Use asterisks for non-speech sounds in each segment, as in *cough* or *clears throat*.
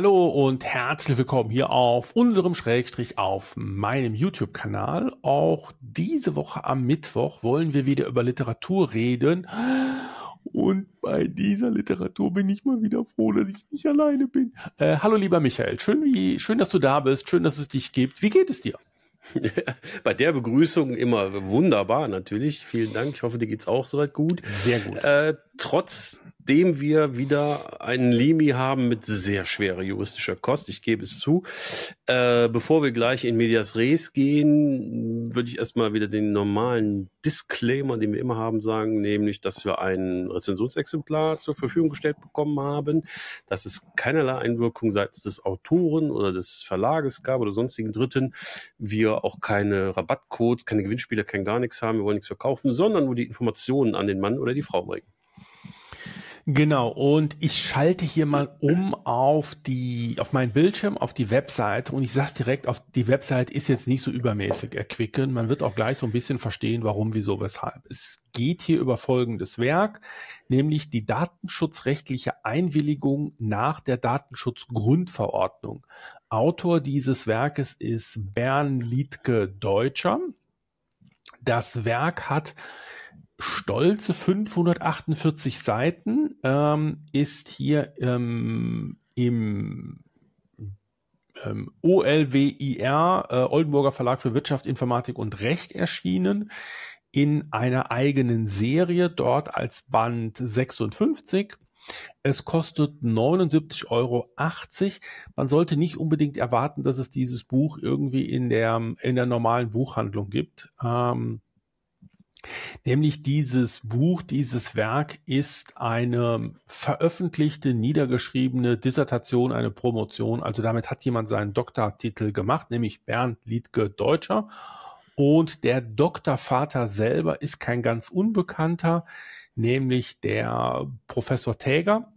Hallo und herzlich willkommen hier auf unserem Schrägstrich auf meinem YouTube-Kanal. Auch diese Woche am Mittwoch wollen wir wieder über Literatur reden. Und bei dieser Literatur bin ich mal wieder froh, dass ich nicht alleine bin. Äh, hallo lieber Michael, schön, wie, schön, dass du da bist, schön, dass es dich gibt. Wie geht es dir? *laughs* Bei der Begrüßung immer wunderbar natürlich. Vielen Dank. Ich hoffe, dir geht es auch soweit gut. Sehr gut. Äh, trotz nachdem wir wieder einen Limi haben mit sehr schwerer juristischer Kost, ich gebe es zu. Äh, bevor wir gleich in Medias Res gehen, würde ich erstmal wieder den normalen Disclaimer, den wir immer haben, sagen, nämlich, dass wir ein Rezensionsexemplar zur Verfügung gestellt bekommen haben, dass es keinerlei Einwirkung seitens des Autoren oder des Verlages gab oder sonstigen Dritten. Wir auch keine Rabattcodes, keine Gewinnspiele, kein gar nichts haben, wir wollen nichts verkaufen, sondern nur die Informationen an den Mann oder die Frau bringen. Genau, und ich schalte hier mal um auf die, auf meinen Bildschirm, auf die Website und ich sag's direkt, auf die Website ist jetzt nicht so übermäßig erquickend. Man wird auch gleich so ein bisschen verstehen, warum, wieso, weshalb. Es geht hier über folgendes Werk, nämlich die datenschutzrechtliche Einwilligung nach der Datenschutzgrundverordnung. Autor dieses Werkes ist Bern Liedke Deutscher. Das Werk hat stolze 548 Seiten ähm, ist hier ähm, im ähm, OLWIR, äh, Oldenburger Verlag für Wirtschaft, Informatik und Recht erschienen, in einer eigenen Serie, dort als Band 56. Es kostet 79,80 Euro. Man sollte nicht unbedingt erwarten, dass es dieses Buch irgendwie in der, in der normalen Buchhandlung gibt. Ähm, Nämlich dieses Buch, dieses Werk ist eine veröffentlichte, niedergeschriebene Dissertation, eine Promotion. Also damit hat jemand seinen Doktortitel gemacht, nämlich Bernd Liedke Deutscher. Und der Doktorvater selber ist kein ganz unbekannter, nämlich der Professor Täger.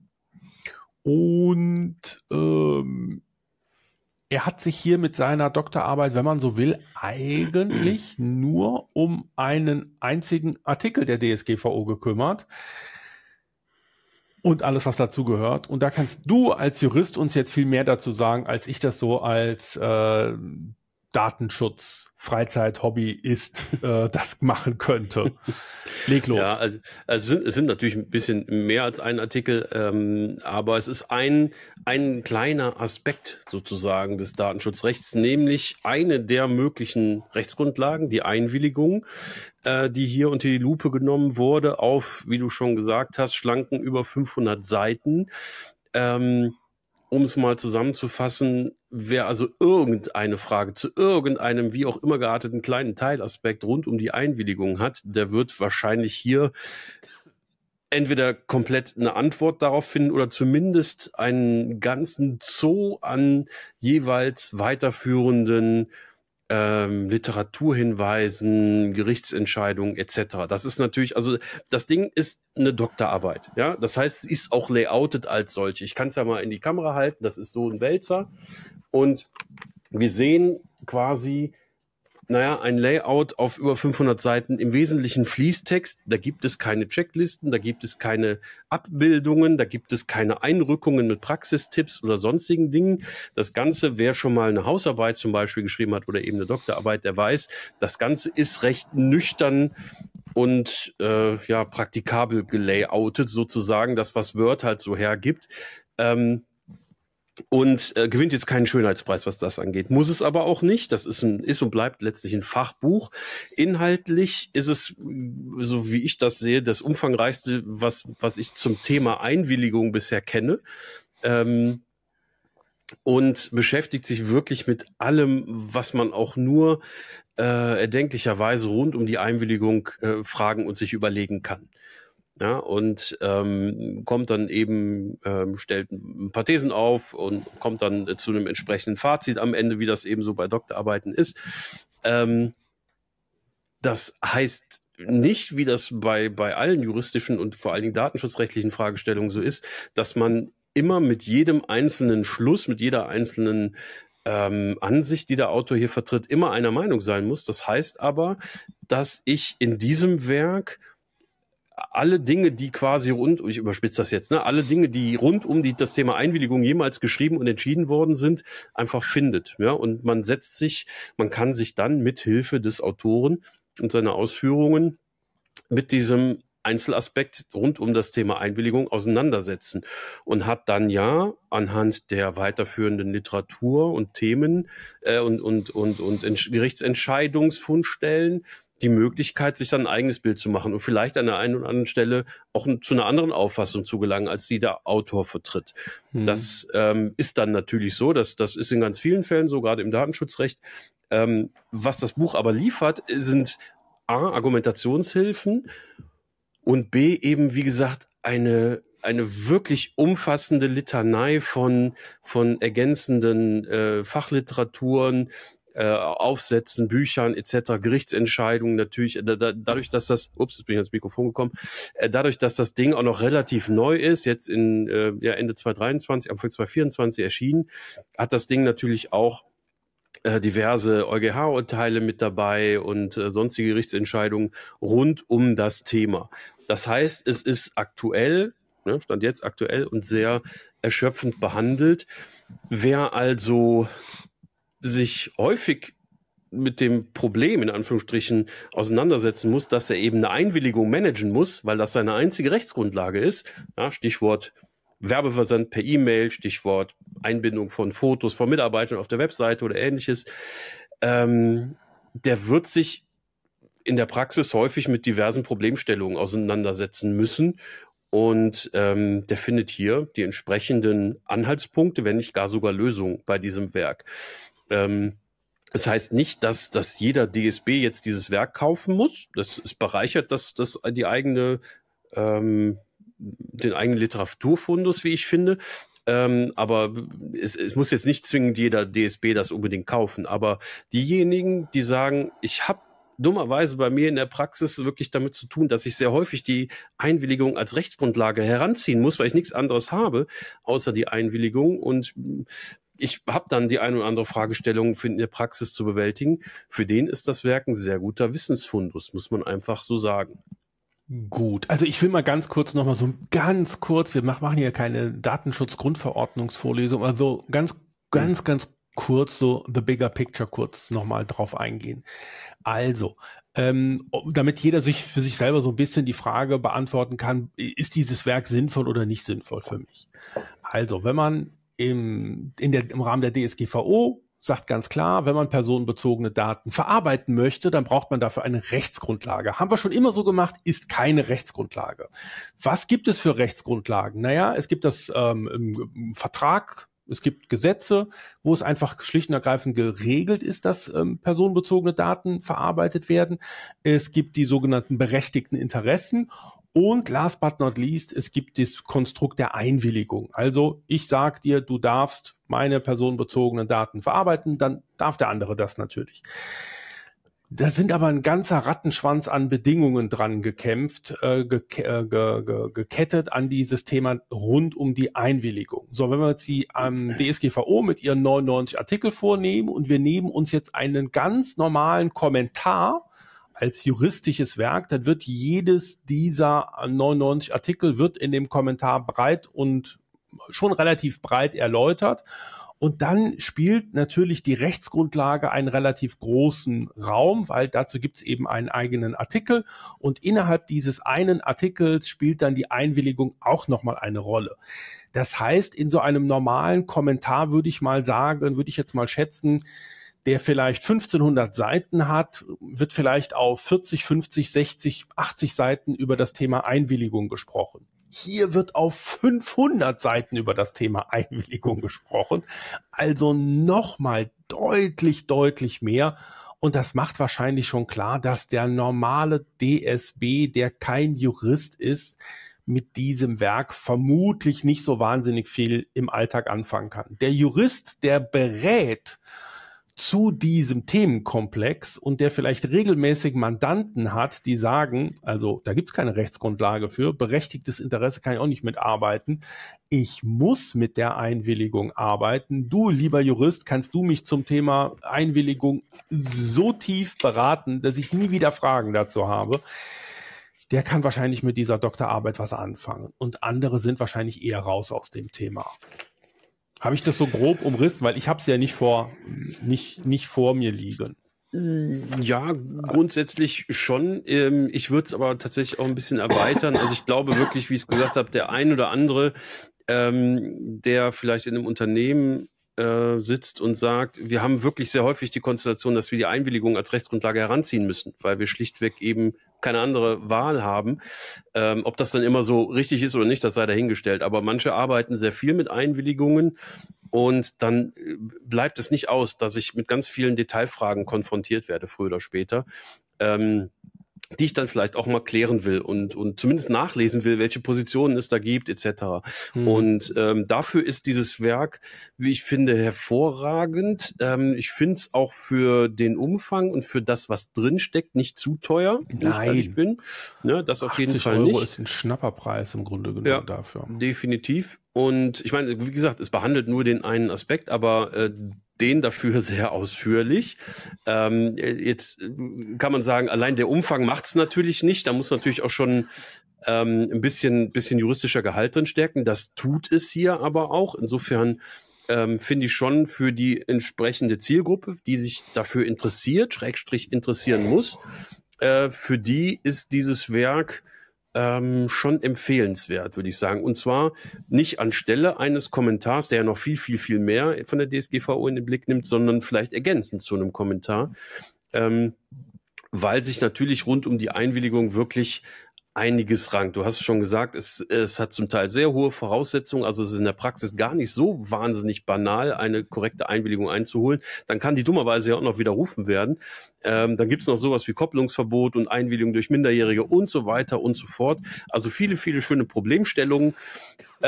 Und ähm, er hat sich hier mit seiner Doktorarbeit, wenn man so will, eigentlich *clears throat* nur um einen einzigen Artikel der DSGVO gekümmert und alles, was dazu gehört. Und da kannst du als Jurist uns jetzt viel mehr dazu sagen, als ich das so als äh, Datenschutz, Freizeit, Hobby ist, äh, *laughs* das machen könnte. Leg los. Ja, also, also sind, es sind natürlich ein bisschen mehr als ein Artikel, ähm, aber es ist ein, ein kleiner Aspekt sozusagen des Datenschutzrechts, nämlich eine der möglichen Rechtsgrundlagen, die Einwilligung, äh, die hier unter die Lupe genommen wurde, auf, wie du schon gesagt hast, schlanken über 500 Seiten. Ähm, um es mal zusammenzufassen, wer also irgendeine Frage zu irgendeinem wie auch immer gearteten kleinen Teilaspekt rund um die Einwilligung hat, der wird wahrscheinlich hier entweder komplett eine Antwort darauf finden oder zumindest einen ganzen Zoo an jeweils weiterführenden ähm, Literaturhinweisen, Gerichtsentscheidungen etc. Das ist natürlich, also das Ding ist eine Doktorarbeit. Ja, das heißt, es ist auch layoutet als solche. Ich kann es ja mal in die Kamera halten. Das ist so ein Wälzer und wir sehen quasi naja, ein Layout auf über 500 Seiten, im Wesentlichen Fließtext, da gibt es keine Checklisten, da gibt es keine Abbildungen, da gibt es keine Einrückungen mit Praxistipps oder sonstigen Dingen. Das Ganze, wer schon mal eine Hausarbeit zum Beispiel geschrieben hat oder eben eine Doktorarbeit, der weiß, das Ganze ist recht nüchtern und äh, ja, praktikabel gelayoutet sozusagen, das, was Word halt so hergibt. Ähm, und äh, gewinnt jetzt keinen Schönheitspreis, was das angeht. Muss es aber auch nicht. Das ist, ein, ist und bleibt letztlich ein Fachbuch. Inhaltlich ist es, so wie ich das sehe, das umfangreichste, was, was ich zum Thema Einwilligung bisher kenne. Ähm, und beschäftigt sich wirklich mit allem, was man auch nur äh, erdenklicherweise rund um die Einwilligung äh, fragen und sich überlegen kann. Ja, und ähm, kommt dann eben, ähm, stellt ein paar Thesen auf und kommt dann äh, zu einem entsprechenden Fazit am Ende, wie das eben so bei Doktorarbeiten ist. Ähm, das heißt nicht, wie das bei, bei allen juristischen und vor allen Dingen datenschutzrechtlichen Fragestellungen so ist, dass man immer mit jedem einzelnen Schluss, mit jeder einzelnen ähm, Ansicht, die der Autor hier vertritt, immer einer Meinung sein muss. Das heißt aber, dass ich in diesem Werk alle Dinge, die quasi rund, ich überspitze das jetzt, ne, alle Dinge, die rund um die, das Thema Einwilligung jemals geschrieben und entschieden worden sind, einfach findet. Ja, und man setzt sich, man kann sich dann mit Hilfe des Autoren und seiner Ausführungen mit diesem Einzelaspekt rund um das Thema Einwilligung auseinandersetzen und hat dann ja anhand der weiterführenden Literatur und Themen äh, und, und, und, und Gerichtsentscheidungsfundstellen die Möglichkeit, sich dann ein eigenes Bild zu machen und vielleicht an der einen oder anderen Stelle auch zu einer anderen Auffassung zu gelangen, als die der Autor vertritt. Mhm. Das ähm, ist dann natürlich so, dass das ist in ganz vielen Fällen so, gerade im Datenschutzrecht. Ähm, was das Buch aber liefert, sind A, Argumentationshilfen und B, eben, wie gesagt, eine eine wirklich umfassende Litanei von, von ergänzenden äh, Fachliteraturen, äh, Aufsätzen, Büchern etc., Gerichtsentscheidungen natürlich, äh, da, da, dadurch, dass das, ups, jetzt bin ich ans Mikrofon gekommen, äh, dadurch, dass das Ding auch noch relativ neu ist, jetzt in äh, ja, Ende 2023, Anfang 2024 erschienen, hat das Ding natürlich auch äh, diverse EuGH-Urteile mit dabei und äh, sonstige Gerichtsentscheidungen rund um das Thema. Das heißt, es ist aktuell, ne, stand jetzt aktuell und sehr erschöpfend behandelt. Wer also sich häufig mit dem Problem in Anführungsstrichen auseinandersetzen muss, dass er eben eine Einwilligung managen muss, weil das seine einzige Rechtsgrundlage ist. Ja, Stichwort Werbeversand per E-Mail, Stichwort Einbindung von Fotos von Mitarbeitern auf der Webseite oder ähnliches. Ähm, der wird sich in der Praxis häufig mit diversen Problemstellungen auseinandersetzen müssen. Und ähm, der findet hier die entsprechenden Anhaltspunkte, wenn nicht gar sogar Lösungen bei diesem Werk. Ähm, das heißt nicht, dass, dass jeder DSB jetzt dieses Werk kaufen muss. Das ist bereichert, dass, das die eigene, ähm, den eigenen Literaturfundus, wie ich finde. Ähm, aber es, es muss jetzt nicht zwingend jeder DSB das unbedingt kaufen. Aber diejenigen, die sagen, ich habe dummerweise bei mir in der Praxis wirklich damit zu tun, dass ich sehr häufig die Einwilligung als Rechtsgrundlage heranziehen muss, weil ich nichts anderes habe, außer die Einwilligung. Und ich habe dann die ein oder andere Fragestellung für in der Praxis zu bewältigen. Für den ist das Werk ein sehr guter Wissensfundus, muss man einfach so sagen. Gut, also ich will mal ganz kurz nochmal so ganz kurz, wir machen hier keine Datenschutzgrundverordnungsvorlesung, aber so ganz, ganz, mhm. ganz kurz so the bigger picture kurz nochmal drauf eingehen. Also, ähm, damit jeder sich für sich selber so ein bisschen die Frage beantworten kann, ist dieses Werk sinnvoll oder nicht sinnvoll für mich? Also, wenn man im, in der, im Rahmen der DSGVO sagt ganz klar, wenn man personenbezogene Daten verarbeiten möchte, dann braucht man dafür eine Rechtsgrundlage. Haben wir schon immer so gemacht, ist keine Rechtsgrundlage. Was gibt es für Rechtsgrundlagen? Naja, es gibt das ähm, Vertrag, es gibt Gesetze, wo es einfach schlicht und ergreifend geregelt ist, dass ähm, personenbezogene Daten verarbeitet werden. Es gibt die sogenannten berechtigten Interessen und last but not least, es gibt das Konstrukt der Einwilligung. Also ich sage dir, du darfst meine personenbezogenen Daten verarbeiten, dann darf der andere das natürlich. Da sind aber ein ganzer Rattenschwanz an Bedingungen dran gekämpft, äh, ge äh, ge ge gekettet an dieses Thema rund um die Einwilligung. So, wenn wir jetzt die ähm, DSGVO mit ihren 99 Artikel vornehmen und wir nehmen uns jetzt einen ganz normalen Kommentar als juristisches Werk, dann wird jedes dieser 99 Artikel wird in dem Kommentar breit und schon relativ breit erläutert. Und dann spielt natürlich die Rechtsgrundlage einen relativ großen Raum, weil dazu gibt es eben einen eigenen Artikel. Und innerhalb dieses einen Artikels spielt dann die Einwilligung auch nochmal eine Rolle. Das heißt, in so einem normalen Kommentar würde ich mal sagen, würde ich jetzt mal schätzen, der vielleicht 1500 Seiten hat, wird vielleicht auf 40, 50, 60, 80 Seiten über das Thema Einwilligung gesprochen. Hier wird auf 500 Seiten über das Thema Einwilligung gesprochen. Also nochmal deutlich, deutlich mehr. Und das macht wahrscheinlich schon klar, dass der normale DSB, der kein Jurist ist, mit diesem Werk vermutlich nicht so wahnsinnig viel im Alltag anfangen kann. Der Jurist, der berät zu diesem Themenkomplex und der vielleicht regelmäßig Mandanten hat, die sagen, also da gibt's keine Rechtsgrundlage für, berechtigtes Interesse kann ich auch nicht mitarbeiten. Ich muss mit der Einwilligung arbeiten. Du, lieber Jurist, kannst du mich zum Thema Einwilligung so tief beraten, dass ich nie wieder Fragen dazu habe der kann wahrscheinlich mit dieser Doktorarbeit was anfangen. Und andere sind wahrscheinlich eher raus aus dem Thema. Habe ich das so grob umrissen, weil ich habe es ja nicht vor, nicht, nicht vor mir liegen. Mm, ja, grundsätzlich schon. Ähm, ich würde es aber tatsächlich auch ein bisschen erweitern. Also ich glaube wirklich, wie ich es gesagt habe, der ein oder andere, ähm, der vielleicht in einem Unternehmen äh, sitzt und sagt, wir haben wirklich sehr häufig die Konstellation, dass wir die Einwilligung als Rechtsgrundlage heranziehen müssen, weil wir schlichtweg eben keine andere Wahl haben. Ähm, ob das dann immer so richtig ist oder nicht, das sei dahingestellt. Aber manche arbeiten sehr viel mit Einwilligungen und dann äh, bleibt es nicht aus, dass ich mit ganz vielen Detailfragen konfrontiert werde, früher oder später. Ähm, die ich dann vielleicht auch mal klären will und, und zumindest nachlesen will, welche Positionen es da gibt, etc. Mhm. Und ähm, dafür ist dieses Werk, wie ich finde, hervorragend. Ähm, ich finde es auch für den Umfang und für das, was drinsteckt, nicht zu teuer, Nein. ich bin. Ne, das auf jeden Fall Euro nicht. ist ein Schnapperpreis im Grunde genommen ja, dafür. Definitiv. Und ich meine, wie gesagt, es behandelt nur den einen Aspekt, aber äh, den dafür sehr ausführlich. Ähm, jetzt kann man sagen, allein der Umfang macht es natürlich nicht. Da muss natürlich auch schon ähm, ein bisschen, bisschen juristischer Gehalt drin stärken. Das tut es hier aber auch. Insofern ähm, finde ich schon für die entsprechende Zielgruppe, die sich dafür interessiert, Schrägstrich interessieren muss, äh, für die ist dieses Werk ähm, schon empfehlenswert, würde ich sagen. Und zwar nicht anstelle eines Kommentars, der ja noch viel, viel, viel mehr von der DSGVO in den Blick nimmt, sondern vielleicht ergänzend zu einem Kommentar. Ähm, weil sich natürlich rund um die Einwilligung wirklich einiges rankt. Du hast es schon gesagt, es, es hat zum Teil sehr hohe Voraussetzungen, also es ist in der Praxis gar nicht so wahnsinnig banal, eine korrekte Einwilligung einzuholen. Dann kann die dummerweise ja auch noch widerrufen werden. Ähm, dann gibt es noch sowas wie Kopplungsverbot und Einwilligung durch Minderjährige und so weiter und so fort. Also viele, viele schöne Problemstellungen,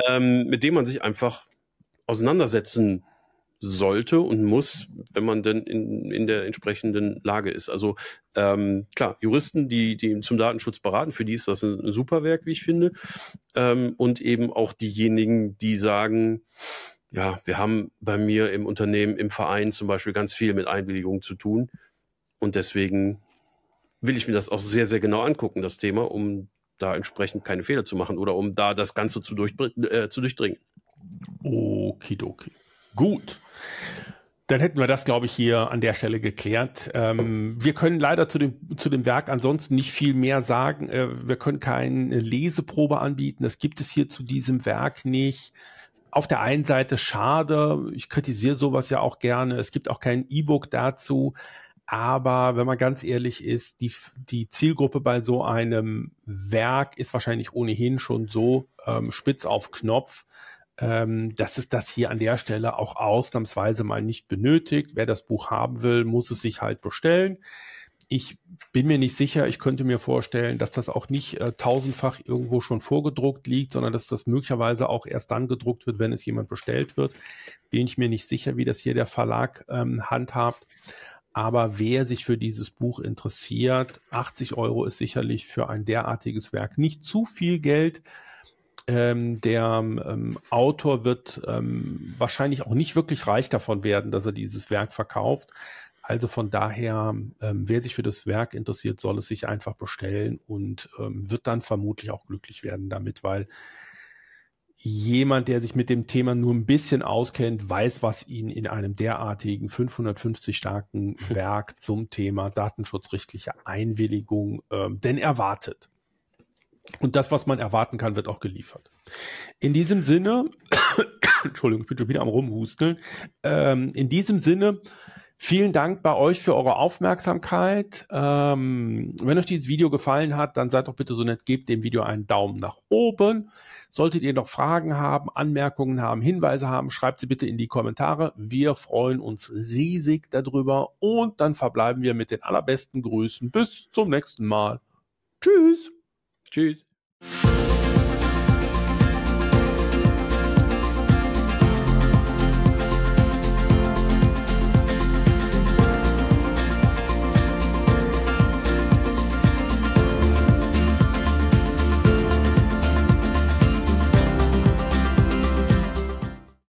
ähm, mit denen man sich einfach auseinandersetzen sollte und muss, wenn man denn in, in der entsprechenden Lage ist. Also ähm, klar, Juristen, die, die zum Datenschutz beraten, für die ist das ein super Werk, wie ich finde. Ähm, und eben auch diejenigen, die sagen, ja, wir haben bei mir im Unternehmen, im Verein zum Beispiel ganz viel mit Einwilligung zu tun. Und deswegen will ich mir das auch sehr, sehr genau angucken, das Thema, um da entsprechend keine Fehler zu machen oder um da das Ganze zu, durch, äh, zu durchdringen. Okidoki. Gut. Dann hätten wir das, glaube ich, hier an der Stelle geklärt. Ähm, wir können leider zu dem, zu dem Werk ansonsten nicht viel mehr sagen. Äh, wir können keine Leseprobe anbieten. Das gibt es hier zu diesem Werk nicht. Auf der einen Seite schade. Ich kritisiere sowas ja auch gerne. Es gibt auch kein E-Book dazu. Aber wenn man ganz ehrlich ist, die, die Zielgruppe bei so einem Werk ist wahrscheinlich ohnehin schon so ähm, spitz auf Knopf ähm, dass es das hier an der Stelle auch ausnahmsweise mal nicht benötigt. Wer das Buch haben will, muss es sich halt bestellen. Ich bin mir nicht sicher, ich könnte mir vorstellen, dass das auch nicht äh, tausendfach irgendwo schon vorgedruckt liegt, sondern dass das möglicherweise auch erst dann gedruckt wird, wenn es jemand bestellt wird. Bin ich mir nicht sicher, wie das hier der Verlag ähm, handhabt. Aber wer sich für dieses Buch interessiert, 80 Euro ist sicherlich für ein derartiges Werk nicht zu viel Geld. Ähm, der ähm, Autor wird ähm, wahrscheinlich auch nicht wirklich reich davon werden, dass er dieses Werk verkauft. Also von daher, ähm, wer sich für das Werk interessiert, soll es sich einfach bestellen und ähm, wird dann vermutlich auch glücklich werden damit, weil jemand, der sich mit dem Thema nur ein bisschen auskennt, weiß, was ihn in einem derartigen 550 starken *laughs* Werk zum Thema datenschutzrechtliche Einwilligung ähm, denn erwartet. Und das, was man erwarten kann, wird auch geliefert. In diesem Sinne, *coughs* Entschuldigung, ich bin schon wieder am Rumhusteln. Ähm, in diesem Sinne, vielen Dank bei euch für eure Aufmerksamkeit. Ähm, wenn euch dieses Video gefallen hat, dann seid doch bitte so nett, gebt dem Video einen Daumen nach oben. Solltet ihr noch Fragen haben, Anmerkungen haben, Hinweise haben, schreibt sie bitte in die Kommentare. Wir freuen uns riesig darüber und dann verbleiben wir mit den allerbesten Grüßen. Bis zum nächsten Mal. Tschüss. Tschüss.